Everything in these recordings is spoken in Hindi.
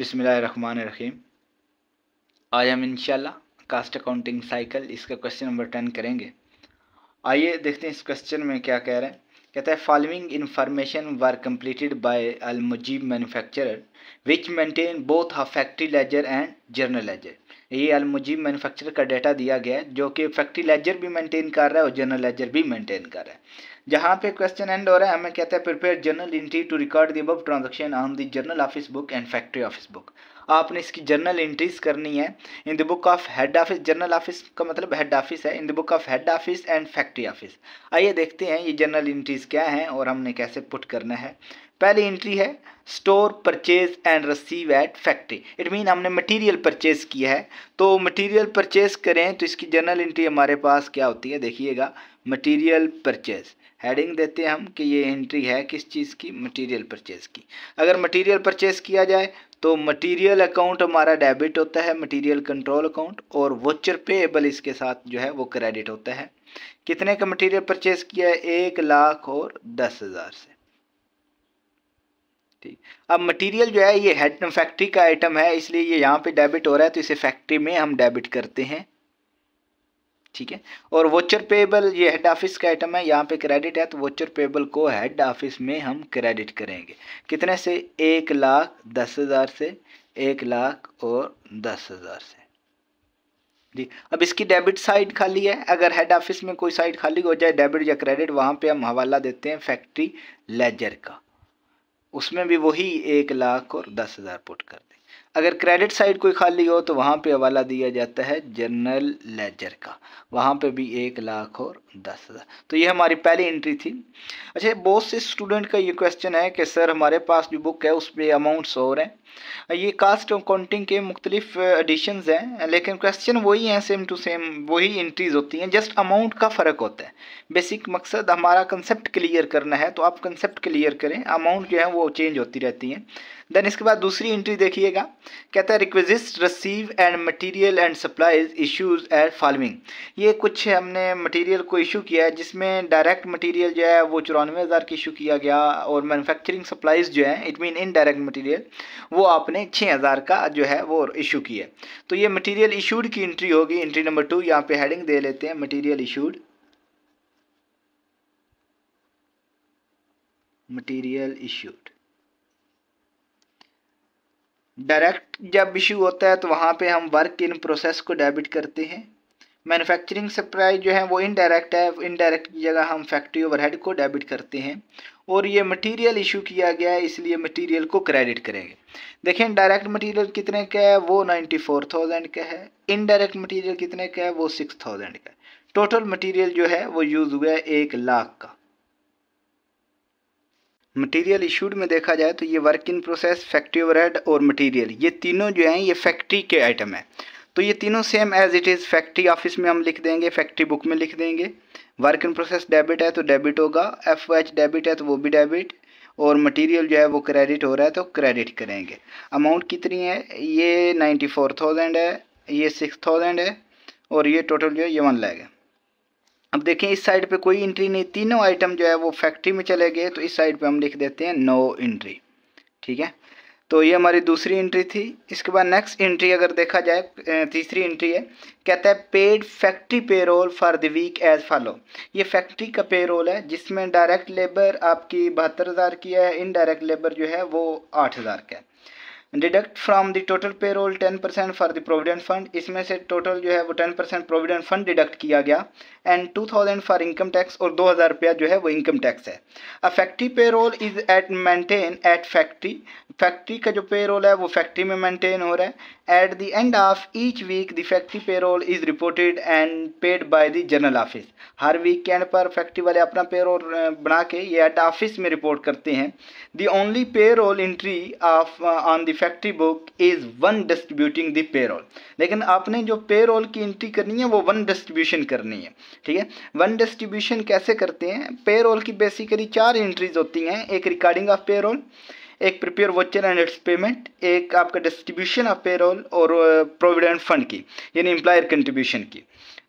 बिसमीम आज हम इंशाल्लाह कास्ट अकाउंटिंग साइकिल इसका क्वेश्चन नंबर टेन करेंगे आइए देखते हैं इस क्वेश्चन में क्या कह रहे हैं कहता है following information were completed by Al Mujeeb manufacturer which maintain both हा factory ledger and journal ledger ये अल मुजीब मैन्युफैक्चरर का डाटा दिया गया है जो कि फैक्ट्री लेजर भी मेंटेन कर रहा है और जर्नल लेजर भी मेंटेन कर रहा है जहां पे क्वेश्चन एंड हो रहा है हमें कहते हैं prepare journal entry to record the अब transaction on the journal office book and factory office book आपने इसकी जर्नल एंट्रीज करनी है in the book of head office journal office का मतलब हेड ऑफिस है in the book of head office and factory office आइए देखते हैं ये जर्नल एंट्रीज क्या हैं और हमने कैसे पुट करना है पहली एंट्री है store purchase and receive at factory it mean हमने मटेरियल परचेज किया है तो मटेरियल परचेज करें तो इसकी जर्नल एंट्री हमारे पास क्या होती है देखिएगा मटेरियल परचेज हेडिंग देते हैं हम कि ये एंट्री है किस चीज़ की मटेरियल परचेज़ की अगर मटेरियल परचेज़ किया जाए तो मटेरियल अकाउंट हमारा डेबिट होता है मटेरियल कंट्रोल अकाउंट और वोचर पेएबल इसके साथ जो है वो क्रेडिट होता है कितने का मटेरियल परचेज किया है एक लाख और दस हज़ार से ठीक अब मटेरियल जो है ये हेड फैक्ट्री का आइटम है इसलिए ये यहाँ पे डेबिट हो रहा है तो इसे फैक्ट्री में हम डेबिट करते हैं ठीक है और वोचर पेबल ये हेड ऑफिस का आइटम है यहाँ पे क्रेडिट है तो वोचर पेबल को हेड ऑफिस में हम क्रेडिट करेंगे कितने से एक लाख दस हज़ार से एक लाख और दस हज़ार से जी अब इसकी डेबिट साइड खाली है अगर हेड ऑफिस में कोई साइड खाली हो जाए डेबिट या क्रेडिट वहाँ पे हम हवाला देते हैं फैक्ट्री लेजर का उसमें भी वही एक लाख और दस हज़ार पुट कर देंगे अगर क्रेडिट साइड कोई खाली हो तो वहाँ पे हवाला दिया जाता है जनरल लेजर का वहाँ पे भी एक लाख और दस हज़ार तो ये हमारी पहली एंट्री थी अच्छा बहुत से स्टूडेंट का ये क्वेश्चन है कि सर हमारे पास जो बुक है उस पर अमाउंट्स और हैं ये कास्ट और काउंटिंग के मुख्तलिफ एडिशन हैं लेकिन क्वेश्चन वही हैं सेम टू सेम वही एंट्रीज़ होती हैं जस्ट अमाउंट का फ़र्क होता है बेसिक मकसद हमारा कंसेप्ट क्लियर करना है तो आप कंसेप्ट क्लियर करें अमाउंट जो है वो चेंज होती रहती हैं देन इसके बाद दूसरी एंट्री देखिएगा कहता है requisite receive and material and supplies issues add farming ये कुछ हमने मटेरियल को इशू किया है जिसमें डायरेक्ट मटेरियल जो है वो चौरानवे हज़ार की इशू किया गया और मैनुफैक्चरिंग सप्लाईज जो है इट मीन इनडायरेक्ट मटीरियल वो आपने छः हज़ार का जो है वो इशू किया तो ये मटीरियल इशूड की एंट्री होगी एंट्री नंबर टू यहाँ पे हेडिंग दे लेते हैं material issued material issued direct जब इशू होता है तो वहाँ पे हम वर्क इन प्रोसेस को डेबिट करते हैं मैन्युफैक्चरिंग सप्लाई जो है वो इनडायरेक्ट है इनडायरेक्ट की जगह हम फैक्ट्री ओवरहेड को डेबिट करते हैं और ये मटेरियल इशू किया गया है इसलिए मटेरियल को क्रेडिट करेंगे देखें डायरेक्ट मटेरियल कितने का है वो नाइन्टी फोर थाउजेंड का है इनडायरेक्ट मटेरियल कितने का है वो सिक्स थाउजेंड का है टोटल मटेरियल जो है वो यूज़ हुआ है एक लाख का मटेरियल इशूड में देखा जाए तो ये work in process factory overhead और मटेरियल ये तीनों जो हैं ये फैक्ट्री के आइटम हैं तो ये तीनों same as it is factory office में हम लिख देंगे फैक्ट्री बुक में लिख देंगे वर्क इन प्रोसेस डेबिट है तो डेबिट होगा एफ एच डेबिट है तो वो भी डेबिट और मटेरियल जो है वो क्रेडिट हो रहा है तो क्रेडिट करेंगे अमाउंट कितनी है ये नाइन्टी फोर थाउजेंड है ये सिक्स थाउजेंड है और ये टोटल जो है ये वन लैग है अब देखें इस साइड पे कोई एंट्री नहीं तीनों आइटम जो है वो फैक्ट्री में चले गए तो इस साइड पे हम लिख देते हैं नो एंट्री ठीक है तो ये हमारी दूसरी एंट्री थी इसके बाद नेक्स्ट एंट्री अगर देखा जाए तीसरी एंट्री है कहता है paid factory payroll for the week as follow ये फैक्ट्री का पेरोल है जिसमें डायरेक्ट लेबर आपकी बहत्तर हज़ार की है इनडायरेक्ट लेबर जो है वो आठ हज़ार का है deduct from the total payroll ten percent for the provident fund इसमें से टोटल जो है वो ten percent provident fund deduct किया गया and two thousand for income tax और दो हज़ार रुपया जो है वो इनकम टैक्स है a factory payroll is at maintain at factory factory का जो पे रोल है वो फैक्ट्री में मेंटेन हो रहा है at the end of each week the factory payroll is reported and paid by the general office हर वीक के एंड पर फैक्ट्री वाले अपना पे रोल बना के ये एट ऑफिस में रिपोर्ट करते हैं the only payroll entry of on the factory book is one distributing the payroll लेकिन आपने जो पेरोल की एंट्री करनी है वो वन डिस्ट्रीब्यूशन करनी है ठीक है वन डिस्ट्रीब्यूशन कैसे करते हैं पेरोल की बेसिकली चार एंट्रीज होती हैं एक रिकॉर्डिंग ऑफ पेरोल एक prepare voucher and its payment एक आपका डिस्ट्रीब्यूशन ऑफ पेरोल और प्रोविडेंट uh, फंड की यानी एम्प्लॉयर कंट्रीब्यूशन की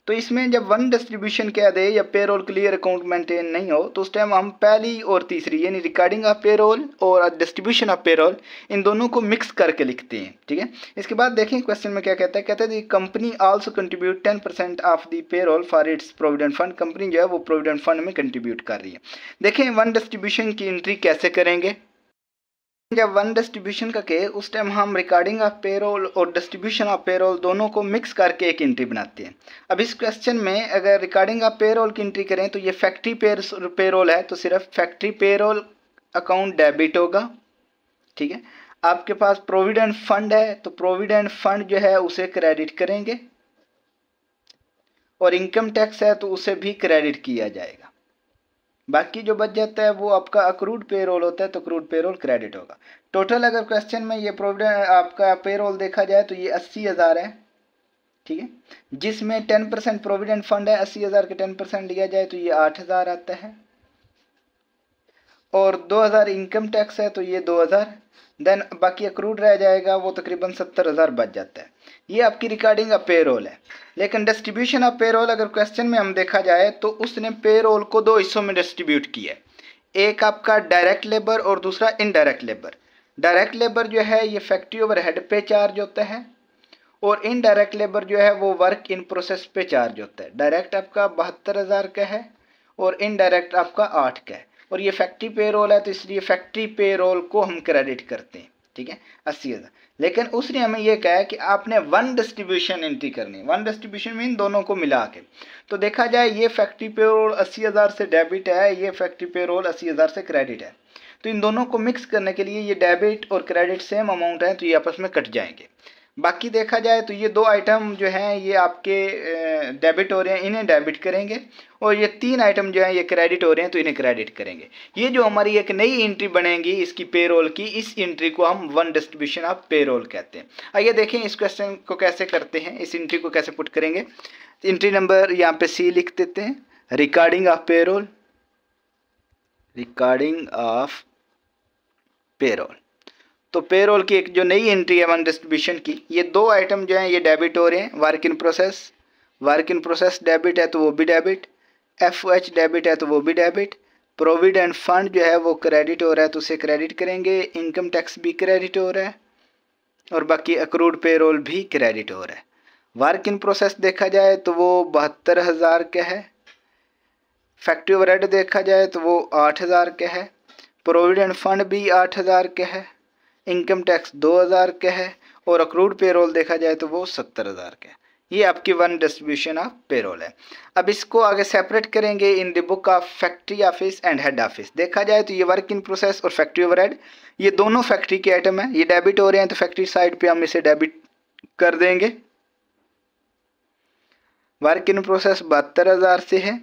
तो इसमें जब वन डिस्ट्रीब्यूशन क्या दे या पेरोल क्लियर अकाउंट मेंटेन नहीं हो तो उस टाइम हम पहली और तीसरी यानी रिकॉर्डिंग ऑफ पेरोल और डिस्ट्रीब्यूशन ऑफ पेरोल इन दोनों को मिक्स करके लिखते हैं ठीक है इसके बाद देखें क्वेश्चन में क्या कहता है कहते हैं company also contribute ten percent of the payroll for its provident fund company जो है वो प्रोविडेंट फंड में कंट्रीब्यूट कर रही है देखें वन डिस्ट्रीब्यूशन की एंट्री कैसे करेंगे जब वन डिस्ट्रीब्यूशन का के उस टाइम हम रिकॉर्डिंग ऑफ पेरोल और डिस्ट्रीब्यूशन ऑफ पेरोल दोनों को मिक्स करके एक एंट्री बनाते हैं अब इस क्वेश्चन में अगर रिकॉर्डिंग ऑफ पेरोल की एंट्री करें तो ये फैक्ट्री पेरोल है तो सिर्फ फैक्ट्री पेरोल अकाउंट डेबिट होगा ठीक है आपके पास प्रोविडेंट फंड है तो प्रोविडेंट फंड जो है उसे क्रेडिट करेंगे और इनकम टैक्स है तो उसे भी क्रेडिट किया जाएगा बाकी जो बच जाता है वो आपका अक्रूड पेरोल होता है तो अक्रूड पेरोल क्रेडिट होगा टोटल अगर क्वेश्चन में ये प्रोविडेंट आपका पेरोल देखा जाए तो ये अस्सी हज़ार है ठीक है जिसमें टेन परसेंट प्रोविडेंट फंड है अस्सी हज़ार के टेन परसेंट लिया जाए तो ये आठ हज़ार आता है और दो हज़ार इनकम टैक्स है तो ये दो हज़ार देन बाकी अक्रूड रह जाएगा वो तकरीबन सत्तर हज़ार बच जाता है ये आपकी रिकॉर्डिंग ऑफ पे रोल है लेकिन डिस्ट्रीब्यूशन ऑफ पे रोल अगर क्वेश्चन में हम देखा जाए तो उसने पे रोल को दो हिस्सों में डिस्ट्रीब्यूट किया है एक आपका डायरेक्ट लेबर और दूसरा इनडायरेक्ट लेबर डायरेक्ट लेबर जो है ये फैक्ट्री ओवर हेड पे चार्ज होता है और इनडायरेक्ट लेबर जो है वो वर्क इन प्रोसेस पे चार्ज होता है डायरेक्ट आपका बहत्तर हज़ार का है और इनडायरेक्ट आपका आठ का है और ये फैक्ट्री पे रोल है तो इसलिए फैक्ट्री पे रोल को हम क्रेडिट करते हैं ठीक है अस्सी हज़ार लेकिन उसने हमें यह कहा कि आपने वन डिस्ट्रीब्यूशन एंट्री करनी है वन डिस्ट्रीब्यूशन में इन दोनों को मिला के तो देखा जाए ये फैक्ट्री पे रोल अस्सी हज़ार से डेबिट है ये फैक्ट्री पे रोल अस्सी हज़ार से क्रेडिट है तो इन दोनों को मिक्स करने के लिए ये डेबिट और क्रेडिट सेम अमाउंट है तो ये आपस में कट जाएंगे बाकी देखा जाए तो ये दो आइटम जो हैं ये आपके डेबिट हो रहे हैं इन्हें डेबिट करेंगे और ये तीन आइटम जो हैं ये क्रेडिट हो रहे हैं तो इन्हें क्रेडिट करेंगे ये जो हमारी एक नई एंट्री बनेगी इसकी पेरोल की इस एंट्री को हम वन डिस्ट्रीब्यूशन ऑफ पेरोल कहते हैं आइए देखें इस क्वेश्चन को कैसे करते हैं इस एंट्री को कैसे पुट करेंगे इंट्री नंबर यहाँ पर सी लिख देते हैं recording of payroll recording of payroll तो पेरोल की एक जो नई एंट्री है वन डिस्ट्रीब्यूशन की ये दो आइटम जो हैं ये डेबिट हो रहे हैं work in process work in process debit है तो वो भी डेबिट एफ एच डेबिट है तो वो भी डेबिट प्रोविडेंट फंड जो है वो क्रेडिट हो रहा है तो उसे क्रेडिट करेंगे इनकम टैक्स भी क्रेडिट हो रहा है और बाकी अक्रूड पेरोल भी क्रेडिट हो रहा है वर्क इन प्रोसेस देखा जाए तो वो बहत्तर हज़ार का है फैक्ट्री ओवरहेड देखा जाए तो वो आठ हज़ार का है प्रोविडेंट फंड भी आठ हज़ार का है इनकम टैक्स दो हज़ार का है और अक्रूड पेरोल देखा जाए तो वो सत्तर हज़ार का है ये आपकी वन डिस्ट्रीब्यूशन ऑफ पेरोल है अब इसको आगे सेपरेट करेंगे in the book of factory office and head office देखा जाए तो ये वर्क इन प्रोसेस और फैक्ट्री ओवरहेड ये दोनों फैक्ट्री के आइटम हैं ये डेबिट हो रहे हैं तो फैक्ट्री साइड पे हम इसे डेबिट कर देंगे वर्क इन प्रोसेस बहत्तर हज़ार से है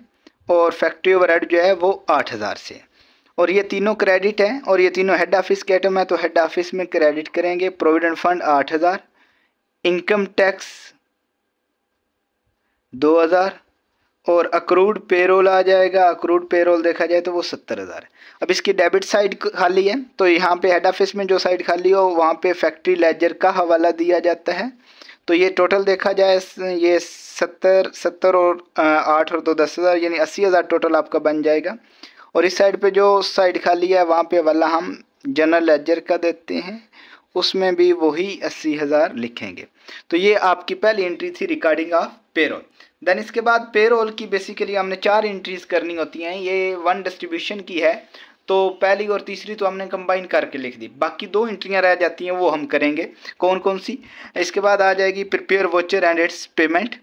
और फैक्ट्री ओवरहेड जो है वो आठ हज़ार से है और ये तीनों क्रेडिट हैं और ये तीनों हेड ऑफिस के आइटम है तो हेड ऑफिस में क्रेडिट करेंगे प्रोविडेंट फंड आठ हज़ार इनकम टैक्स दो हज़ार और अक्रूड पेरोल आ जाएगा अक्रूड पेरोल देखा जाए तो वो सत्तर हज़ार है अब इसकी डेबिट साइड खाली है तो यहाँ पे हेड ऑफिस में जो साइड खाली हो वहाँ पे फैक्ट्री लेजर का हवाला दिया जाता है तो ये टोटल देखा जाए ये सत्तर सत्तर और आठ और दो दस हज़ार यानी अस्सी हज़ार टोटल आपका बन जाएगा और इस साइड पे जो साइड खाली है वहाँ पे वाला हम जनरल लेजर का देते हैं उसमें भी वही अस्सी हज़ार लिखेंगे तो ये आपकी पहली एंट्री थी रिकॉर्डिंग ऑफ पेरोल देन इसके बाद पेरोल की बेसिकली हमने चार एंट्रीज करनी होती हैं ये वन डिस्ट्रीब्यूशन की है तो पहली और तीसरी तो हमने कंबाइन करके लिख दी बाकी दो एंट्रियाँ रह जाती हैं वो हम करेंगे कौन कौन सी इसके बाद आ जाएगी prepare voucher and its payment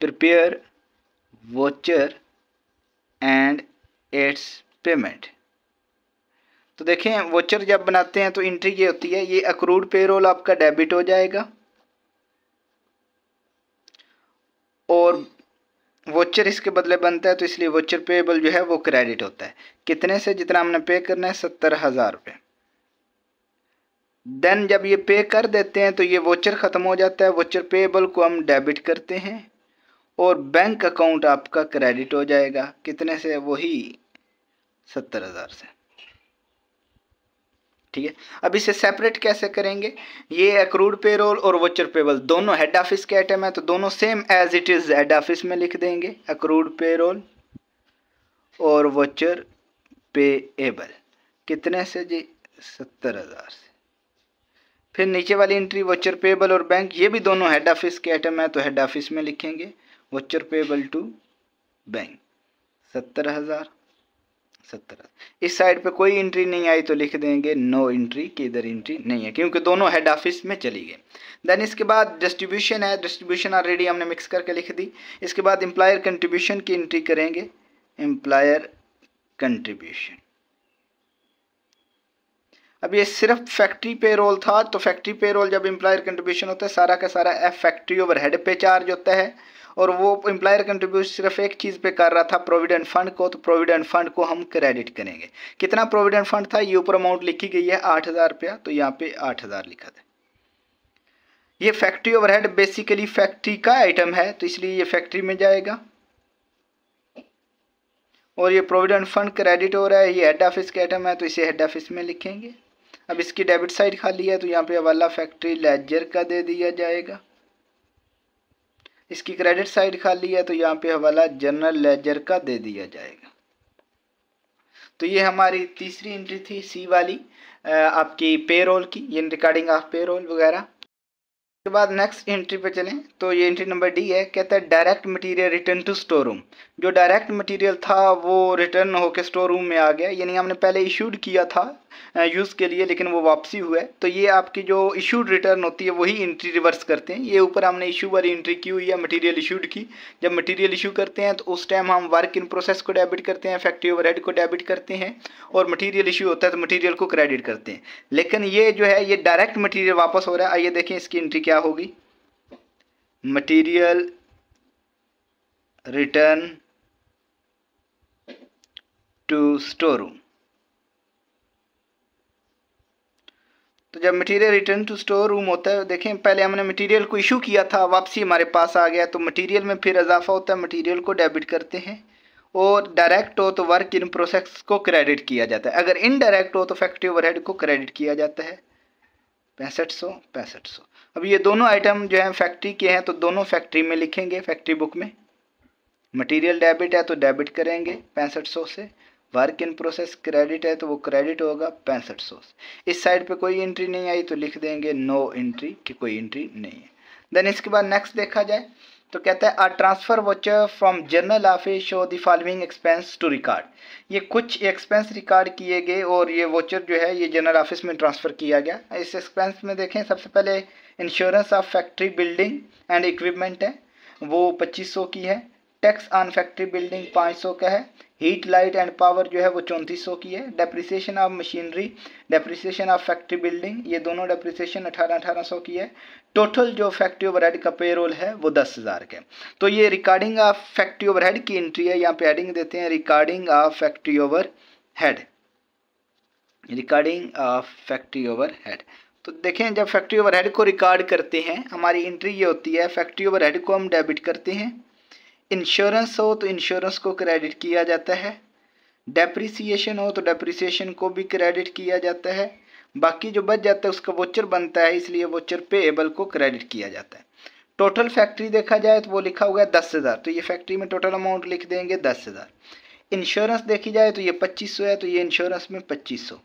prepare voucher and its payment तो देखें वोचर जब बनाते हैं तो एंट्री ये होती है ये अक्रूड पेरोल आपका डेबिट हो जाएगा और वोचर इसके बदले बनता है तो इसलिए वोचर पेबल जो है वो क्रेडिट होता है कितने से जितना हमने पे करना है सत्तर हज़ार रुपये देन जब ये पे कर देते हैं तो ये वोचर ख़त्म हो जाता है वोचर पेबल को हम डेबिट करते हैं और बैंक अकाउंट आपका क्रेडिट हो जाएगा कितने से वही सत्तर हज़ार से ठीक है अब इसे सेपरेट कैसे करेंगे ये अक्रूड पेरोल और वोचर पेबल दोनों हेड ऑफिस के आइटम है तो दोनों same as it is head office में लिख देंगे अक्रूड पेरोल और वोचर पेएबल कितने से जी सत्तर हज़ार से फिर नीचे वाली एंट्री वोचर पेबल और बैंक ये भी दोनों हेड ऑफिस के आइटम है तो हेड ऑफिस में लिखेंगे वोचर पेबल टू बैंक सत्तर हज़ार सत्तर इस साइड पे कोई एंट्री नहीं आई तो लिख देंगे नो एंट्री कि इधर एंट्री नहीं है क्योंकि दोनों हेड ऑफिस में चली गए देन इसके बाद डिस्ट्रीब्यूशन है डिस्ट्रीब्यूशन ऑलरेडी हमने मिक्स करके लिख दी इसके बाद एम्प्लायर कंट्रीब्यूशन की एंट्री करेंगे एम्प्लायर कंट्रीब्यूशन अब ये सिर्फ फैक्ट्री पे रोल था तो फैक्ट्री पे रोल जब एम्प्लॉयर कंट्रीब्यूशन होता है सारा का सारा एफ फैक्ट्री ओवर हेड पे चार्ज होता है और वो एम्प्लॉयर कंट्रीब्यूशन सिर्फ एक चीज़ पे कर रहा था प्रोविडेंट फंड को तो प्रोविडेंट फंड को हम क्रेडिट करेंगे कितना प्रोविडेंट फंड था ये ऊपर अमाउंट लिखी गई है आठ हज़ार रुपया तो यहाँ पे आठ हज़ार लिखा था ये फैक्ट्री ओवर बेसिकली फैक्ट्री का आइटम है तो इसलिए ये फैक्ट्री में जाएगा और ये प्रोविडेंट फंड क्रेडिट हो रहा है ये हेड ऑफिस का आइटम है तो इसे हेड ऑफिस में लिखेंगे अब इसकी डेबिट साइड खाली है तो यहाँ पे हवाला फैक्ट्री लेजर का दे दिया जाएगा इसकी क्रेडिट साइड खाली है तो यहाँ पे हवाला जनरल लेजर का दे दिया जाएगा तो ये हमारी तीसरी एंट्री थी सी वाली आपकी पेरोल की इन रिकॉर्डिंग ऑफ पेरोल वगैरह उसके बाद नेक्स्ट एंट्री पे चलें तो ये एंट्री नंबर डी है कहता है direct material return to store room जो डायरेक्ट मटेरियल था वो रिटर्न होकर स्टोर रूम में आ गया यानी हमने पहले इशूड किया था यूज़ के लिए लेकिन वो वापसी हुआ है तो ये आपकी जो इशूड रिटर्न होती है वही इंट्री रिवर्स करते हैं ये ऊपर हमने इशू वाली इंट्री की हुई है मटेरियल इशूड की जब मटेरियल इशू करते हैं तो उस टाइम हम वर्क इन प्रोसेस को डेबिट करते हैं फैक्ट्री ओवर को डेबिट करते हैं और मटीरियल इशू होता है तो मटीरियल को क्रेडिट करते हैं लेकिन ये जो है ये डायरेक्ट मटीरियल वापस हो रहा है आइए देखें इसकी एंट्री क्या होगी मटीरियल रिटर्न स्टोर रूम तो जब material return to store room होता है देखें पहले हमने मटेरियल को इशू किया था वापसी हमारे पास आ गया तो मटेरियल में फिर इजाफा होता है मटेरियल को डेबिट करते हैं और डायरेक्ट हो तो वर्क इन प्रोसेस को क्रेडिट किया जाता है अगर इनडायरेक्ट हो तो फैक्ट्री ओवरहेड को क्रेडिट किया जाता है पैंसठ सौ पैंसठ सौ अब ये दोनों आइटम जो हैं फैक्ट्री के हैं तो दोनों फैक्ट्री में लिखेंगे फैक्ट्री बुक में मटीरियल डेबिट है तो डेबिट करेंगे पैंसठ सौ से वर्क इन प्रोसेस क्रेडिट है तो वो क्रेडिट होगा पैंसठ सौ इस साइड पे कोई एंट्री नहीं आई तो लिख देंगे नो एंट्री कि कोई एंट्री नहीं है देन इसके बाद नेक्स्ट देखा जाए तो कहता है a transfer voucher from journal office show the following expense to record ये कुछ एक्सपेंस रिकॉर्ड किए गए और ये वॉचर जो है ये जनरल ऑफिस में ट्रांसफ़र किया गया इस एक्सपेंस में देखें सबसे पहले insurance of factory building and equipment है वो 2500 की है टैक्स ऑन फैक्ट्री बिल्डिंग 500 का है हीट लाइट एंड पावर जो है वो चौंतीस सौ की है depreciation of machinery depreciation of factory building ये दोनों डेप्रिसिएशन अठारह अठारह सौ की है टोटल जो फैक्ट्री ओवरहेड का पेरोल है वो दस हज़ार का तो ये रिकॉर्डिंग ऑफ फैक्ट्री ओवरहेड की एंट्री है यहाँ पे एडिंग देते हैं recording of factory overhead recording of factory overhead तो देखें जब फैक्ट्री ओवरहेड को रिकॉर्ड करते हैं हमारी एंट्री ये होती है फैक्ट्री हेड को हम डेबिट करते हैं इंश्योरेंस हो तो इंश्योरेंस को क्रेडिट किया जाता है डेप्रिसिएशन हो तो डेप्रिसिएशन को भी क्रेडिट किया जाता है बाकी जो बच जाता है उसका वोचर बनता है इसलिए वोचर पेएबल को क्रेडिट किया जाता है टोटल फैक्ट्री देखा जाए तो वो लिखा हुआ है दस हज़ार तो ये फैक्ट्री में टोटल अमाउंट लिख देंगे दस हज़ार इंश्योरेंस देखी जाए तो ये पच्चीस सौ है तो ये इंश्योरेंस में पच्चीस सौ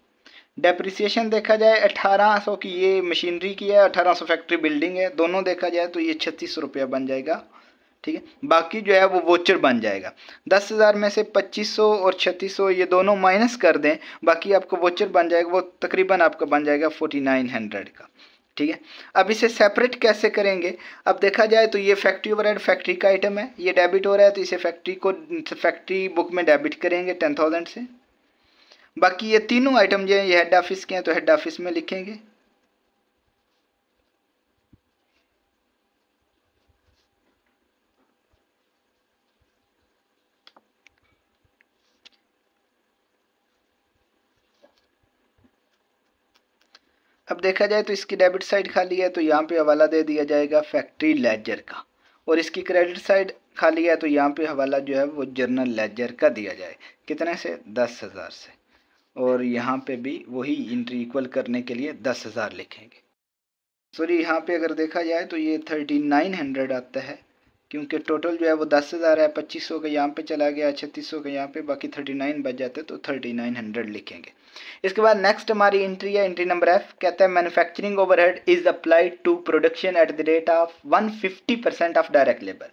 डेप्रिसिएशन देखा जाए अठारह सौ की ये मशीनरी की है अठारह सौ फैक्ट्री बिल्डिंग है दोनों देखा जाए तो ये छत्तीस सौ रुपया बन जाएगा ठीक है बाकी जो है वो वोचर बन जाएगा दस हज़ार में से पच्चीस सौ और छत्तीस सौ ये दोनों माइनस कर दें बाकी आपको वोचर बन जाएगा वो तकरीबन आपका बन जाएगा फोर्टी नाइन हंड्रेड का ठीक है अब इसे सेपरेट कैसे करेंगे अब देखा जाए तो ये फैक्ट्री ओवरहेड फैक्ट्री का आइटम है ये डेबिट हो रहा है तो इसे फैक्ट्री को फैक्ट्री बुक में डेबिट करेंगे टेन थाउजेंड से बाकी ये तीनों आइटम जो है ये हेड ऑफिस के हैं तो हेड ऑफिस में लिखेंगे अब देखा जाए तो इसकी डेबिट साइड खाली है तो यहाँ पे हवाला दे दिया जाएगा फैक्ट्री लेजर का और इसकी क्रेडिट साइड खाली है तो यहाँ पे हवाला जो है वो जर्नल लेजर का दिया जाए कितने से दस हज़ार से और यहाँ पे भी वही इंट्री इक्वल करने के लिए दस हज़ार लिखेंगे सॉरी यहाँ पे अगर देखा जाए तो ये थर्टी नाइन हंड्रेड आता है क्योंकि टोटल जो है वो दस हज़ार है पच्चीस सौ का यहाँ पे चला गया छत्तीस सौ का यहाँ पे बाकी थर्टी नाइन बच जाते तो थर्टी नाइन हंड्रेड लिखेंगे इसके बाद नेक्स्ट हमारी एंट्री है एंट्री नंबर एफ कहता है manufacturing overhead is applied to production at the rate of one fifty percent of direct labour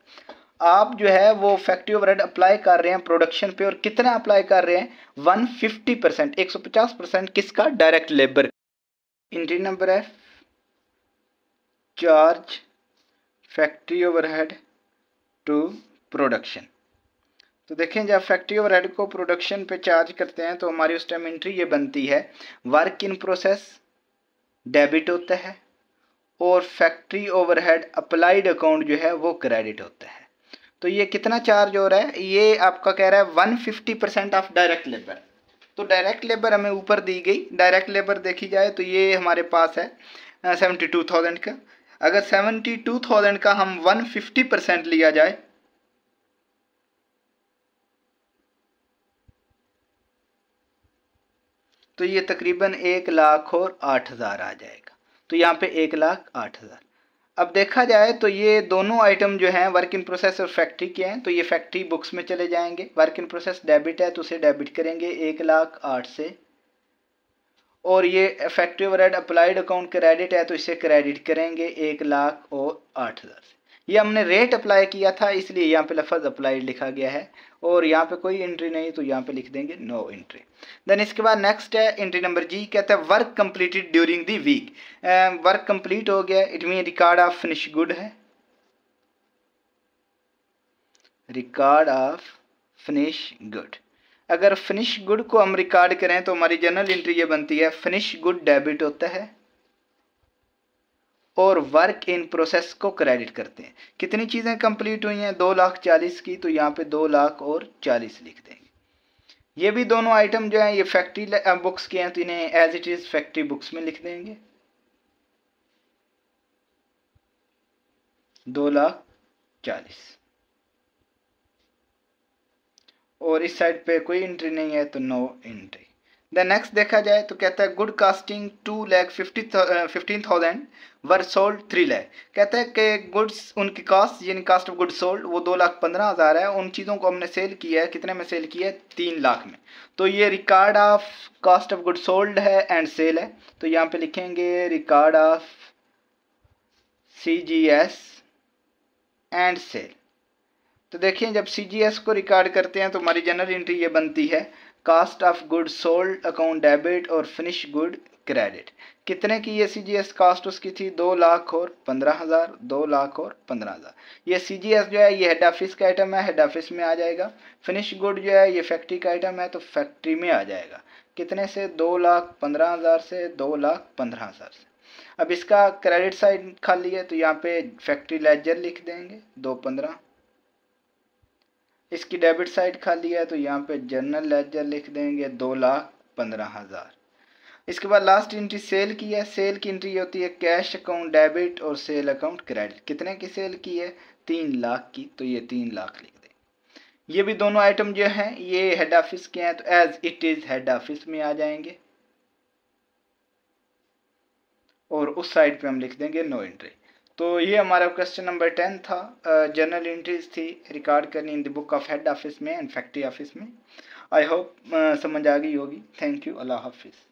आप जो है वो फैक्ट्री ओवरहेड अप्लाई कर रहे हैं प्रोडक्शन पे और कितना अप्लाई कर रहे हैं वन फिफ्टी परसेंट एक सौ पचास परसेंट किसका direct labour entry number F charge factory overhead to production तो देखें जब फैक्ट्री हेड को प्रोडक्शन पे चार्ज करते हैं तो हमारी उस टाइम एंट्री ये बनती है वर्क इन प्रोसेस डेबिट होता है और फैक्ट्री ओवरहेड अप्लाइड अकाउंट जो है वो क्रेडिट होता है तो ये कितना चार्ज हो रहा है ये आपका कह रहा है one fifty percent of direct labour तो डायरेक्ट लेबर हमें ऊपर दी गई डायरेक्ट लेबर देखी जाए तो ये हमारे पास है सेवेंटी टू थाउजेंड का अगर सेवेंटी टू थाउजेंड का हम वन फिफ्टी परसेंट लिया जाए तो ये तकरीबन एक लाख और आठ हज़ार आ जाएगा तो यहाँ पे एक लाख आठ हज़ार अब देखा जाए तो ये दोनों आइटम जो हैं वर्क इन प्रोसेस और फैक्ट्री के हैं तो ये फैक्ट्री बुक्स में चले जाएंगे वर्क इन प्रोसेस डेबिट है तो उसे डेबिट करेंगे एक लाख आठ से और ये effective rate applied account credit है तो इसे क्रेडिट करेंगे एक लाख और आठ हज़ार से ये हमने रेट अप्लाई किया था इसलिए यहाँ पे लफज अप्लाइड लिखा गया है और यहाँ पे कोई एंट्री नहीं तो यहाँ पे लिख देंगे नो एंट्री देन इसके बाद नेक्स्ट है एंट्री नंबर जी कहते हैं work completed during the week work complete हो गया it mean record of finish good है रिकॉर्ड ऑफ फिनिश गुड अगर फिनिश गुड को हम रिकॉर्ड करें तो हमारी जनरल एंट्री ये बनती है फिनिश गुड डेबिट होता है और वर्क इन प्रोसेस को क्रेडिट करते हैं कितनी चीज़ें कंप्लीट हुई हैं दो लाख चालीस की तो यहाँ पे दो लाख और चालीस लिख देंगे ये भी दोनों आइटम जो हैं ये फैक्ट्री बुक्स के हैं तो इन्हें as it is factory books में लिख देंगे दो लाख चालीस और इस साइड पे कोई एंट्री नहीं है तो नो एंट्री देन नेक्स्ट देखा जाए तो कहता है good costing two lakh fifty fifteen thousand were sold three lakh कहता है कि गुड्स उनकी कास्ट यानी कास्ट ऑफ गुड्स सोल्ड वो दो लाख पंद्रह हज़ार है उन चीज़ों को हमने सेल किया है कितने में सेल किया है तीन लाख में तो ये record of cost of good sold है एंड सेल है तो यहाँ पे लिखेंगे record of C G S and sale तो देखिए जब सी को रिकॉर्ड करते हैं तो हमारी जनरल एंट्री ये बनती है cost of good sold account debit और फिनिश गुड क्रेडिट कितने की ये सी कास्ट उसकी थी दो लाख और पंद्रह हज़ार दो लाख और पंद्रह हज़ार ये सी जो है ये हेड ऑफिस का आइटम है हेड ऑफिस में आ जाएगा फिनिश गुड जो है ये फैक्ट्री का आइटम है तो फैक्ट्री में आ जाएगा कितने से दो लाख पंद्रह हज़ार से दो लाख पंद्रह हज़ार से अब इसका क्रेडिट साइड खाली है तो यहाँ पे फैक्ट्री लेजर लिख देंगे दो पंद्रह इसकी डेबिट साइड खाली है तो यहाँ पे जनरल लेजर लिख देंगे दो लाख पंद्रह हज़ार इसके बाद लास्ट इंट्री सेल की है सेल की इंट्री होती है कैश अकाउंट डेबिट और सेल अकाउंट क्रेडिट कितने की सेल की है तीन लाख की तो ये तीन लाख लिख दें ये भी दोनों आइटम जो हैं ये हेड ऑफिस के हैं तो as it is head office में आ जाएंगे और उस साइड पे हम लिख देंगे नो एंट्री तो ये हमारा क्वेश्चन नंबर टेन था जर्नल इंट्रीज थी रिकॉर्ड करनी in the book of head office में एंड फैक्ट्री ऑफिस में आई होप समझ आ गई होगी थैंक यू अल्लाह हाफिज़